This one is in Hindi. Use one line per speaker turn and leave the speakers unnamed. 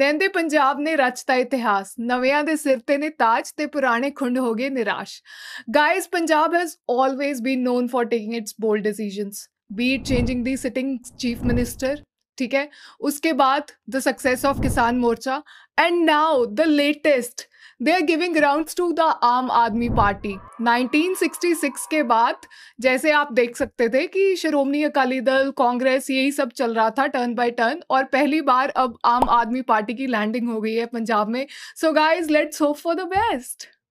ਲੈਂਦੇ ਪੰਜਾਬ ਨੇ ਰਚਤਾ ਇਤਿਹਾਸ ਨਵਿਆਂ ਦੇ ਸਿਰ ਤੇ ਨੇ ਤਾਜ ਤੇ ਪੁਰਾਣੇ ਖੁੰਡ ਹੋ ਗਏ ਨਿਰਾਸ਼ guys Punjab has always been known for taking its bold decisions be changing the sitting chief minister ठीक है उसके बाद the success of Kisan Morcha and now the latest they are giving ground to the Aam Aadmi party 1966 के बाद जैसे आप देख सकते थे कि श्रोमणी अकाली दल कांग्रेस यही सब चल रहा था टर्न बाय टर्न और पहली बार अब आम आदमी पार्टी की लैंडिंग हो गई है पंजाब में so guys let's hope for the best